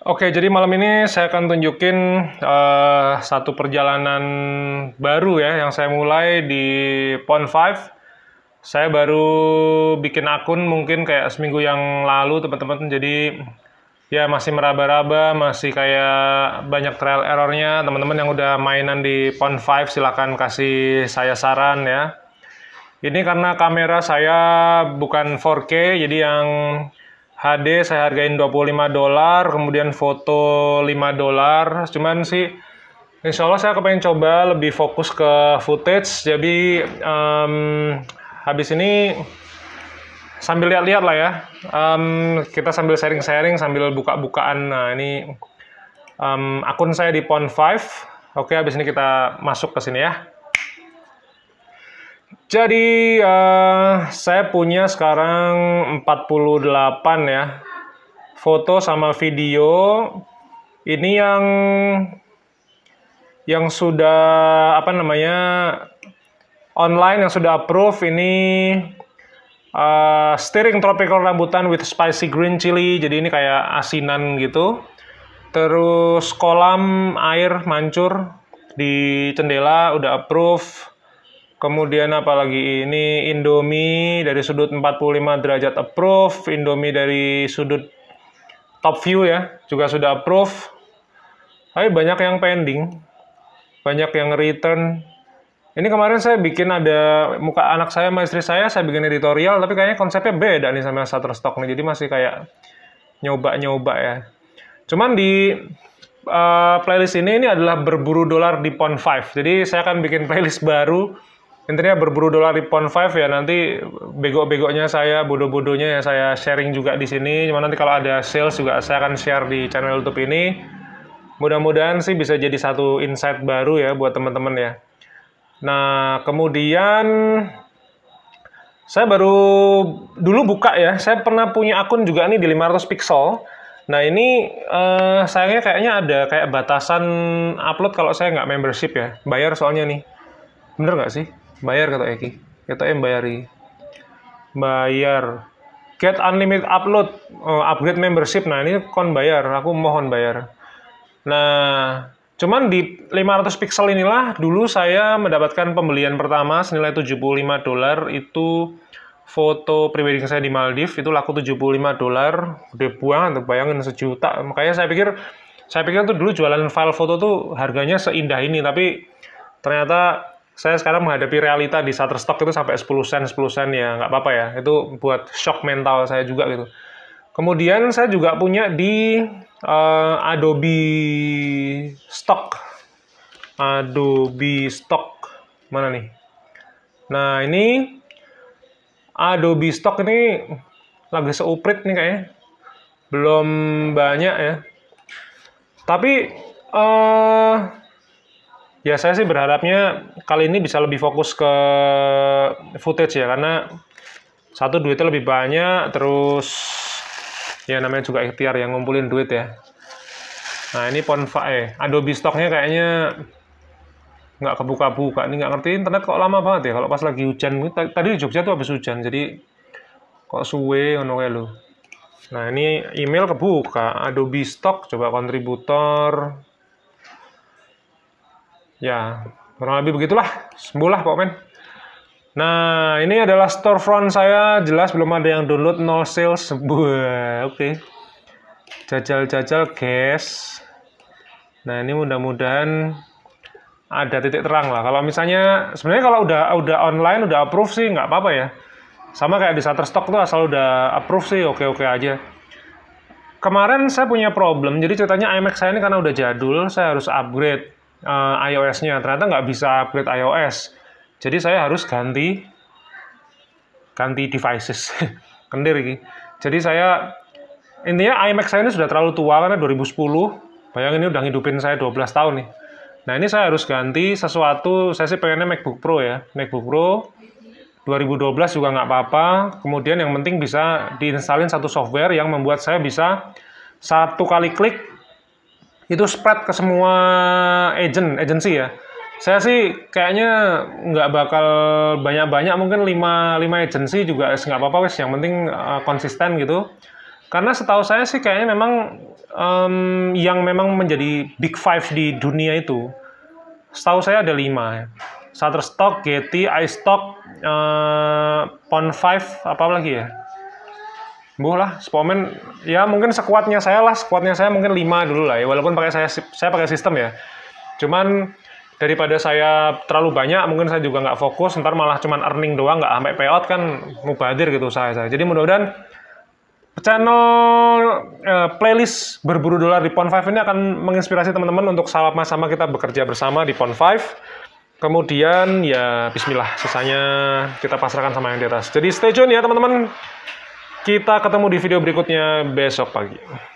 Oke, jadi malam ini saya akan tunjukin uh, satu perjalanan baru ya yang saya mulai di Pond5. Saya baru bikin akun mungkin kayak seminggu yang lalu teman-teman. Jadi ya masih meraba-raba, masih kayak banyak trial errornya. Teman-teman yang udah mainan di Pond5 silahkan kasih saya saran ya. Ini karena kamera saya bukan 4K, jadi yang HD saya hargain 25 dolar, kemudian foto 5 dolar. Cuman sih Insya Allah saya kepengen coba lebih fokus ke footage. Jadi um, habis ini sambil lihat-lihat lah ya. Um, kita sambil sharing-sharing, sambil buka-bukaan. Nah ini um, akun saya di Pond 5. Oke, habis ini kita masuk ke sini ya. Jadi uh, saya punya sekarang 48 ya foto sama video. Ini yang yang sudah apa namanya online yang sudah approve ini uh, steering tropical rambutan with spicy green chili. Jadi ini kayak asinan gitu. Terus kolam air mancur di jendela udah approve Kemudian apalagi ini Indomie dari sudut 45 derajat approve, Indomie dari sudut top view ya, juga sudah approve. Tapi banyak yang pending, banyak yang return. Ini kemarin saya bikin ada muka anak saya sama istri saya, saya bikin editorial, tapi kayaknya konsepnya beda nih sama Shutterstock nih, jadi masih kayak nyoba-nyoba ya. Cuman di uh, playlist ini, ini adalah berburu dolar di Pond 5. Jadi saya akan bikin playlist baru intinya berburu dolar di pon 5 ya nanti bego-begonya saya bodoh-bodohnya ya saya sharing juga di sini cuma nanti kalau ada sales juga saya akan share di channel YouTube ini mudah-mudahan sih bisa jadi satu insight baru ya buat teman-teman ya nah kemudian saya baru dulu buka ya saya pernah punya akun juga nih di 500 pixel Nah ini eh, sayangnya kayaknya ada kayak batasan upload kalau saya nggak membership ya, bayar soalnya nih. Bener nggak sih? Bayar kata Eki. Kata M bayari. Bayar. Get unlimited upload, uh, upgrade membership. Nah, ini kon bayar. Aku mohon bayar. Nah, Cuman di 500 pixel inilah dulu saya mendapatkan pembelian pertama senilai 75 dolar itu foto prewedding saya di Maldives itu laku 75 dolar gede banget bayangin sejuta makanya saya pikir saya pikir tuh dulu jualan file foto tuh harganya seindah ini tapi ternyata saya sekarang menghadapi realita di Shutterstock itu sampai 10 sen, 10 sen ya nggak apa-apa ya. Itu buat shock mental saya juga gitu. Kemudian saya juga punya di uh, Adobe Stock. Adobe Stock mana nih? Nah, ini Adobe Stock ini lagi seuprit nih kayaknya. Belum banyak ya. Tapi uh, ya saya sih berharapnya kali ini bisa lebih fokus ke footage ya karena satu duitnya lebih banyak terus ya namanya juga ikhtiar yang ngumpulin duit ya nah ini Ponfa eh Adobe stoknya kayaknya nggak kebuka-buka ini nggak ngerti internet kok lama banget ya kalau pas lagi hujan tadi di Jogja tuh habis hujan jadi kok suwe ngono lo nah ini email kebuka Adobe stock coba kontributor ya kurang lebih begitulah sembuh lah pokoknya nah ini adalah storefront saya jelas belum ada yang download no sales sembuh oke okay. jajal-jajal guys nah ini mudah-mudahan ada titik terang lah kalau misalnya sebenarnya kalau udah udah online udah approve sih nggak apa-apa ya sama kayak di Shutterstock tuh asal udah approve sih oke-oke aja kemarin saya punya problem jadi ceritanya IMAX saya ini karena udah jadul saya harus upgrade uh, iOS-nya. Ternyata nggak bisa upgrade iOS. Jadi saya harus ganti ganti devices. Kendir ini. Jadi saya intinya iMac saya ini sudah terlalu tua karena 2010. Bayangin ini udah ngidupin saya 12 tahun nih. Nah, ini saya harus ganti sesuatu. Saya sih pengennya MacBook Pro ya. MacBook Pro 2012 juga nggak apa-apa. Kemudian yang penting bisa diinstalin satu software yang membuat saya bisa satu kali klik itu spread ke semua agent agency ya saya sih kayaknya nggak bakal banyak-banyak mungkin 5 5 agency juga nggak apa-apa wes yang penting uh, konsisten gitu karena setahu saya sih kayaknya memang um, yang memang menjadi big five di dunia itu setahu saya ada lima ya. Shutterstock, Getty, iStock, uh, eh, Pond5, apa lagi ya? Buh lah, spomen ya mungkin sekuatnya saya lah, sekuatnya saya mungkin 5 dulu lah ya, walaupun pakai saya saya pakai sistem ya. Cuman daripada saya terlalu banyak, mungkin saya juga nggak fokus, ntar malah cuman earning doang, nggak sampai payout kan mubadir gitu saya saya. Jadi mudah-mudahan channel eh, playlist berburu dolar di Pond 5 ini akan menginspirasi teman-teman untuk sama-sama kita bekerja bersama di Pond 5. Kemudian ya bismillah sisanya kita pasrahkan sama yang di atas. Jadi stay tune ya teman-teman. Kita ketemu di video berikutnya besok pagi.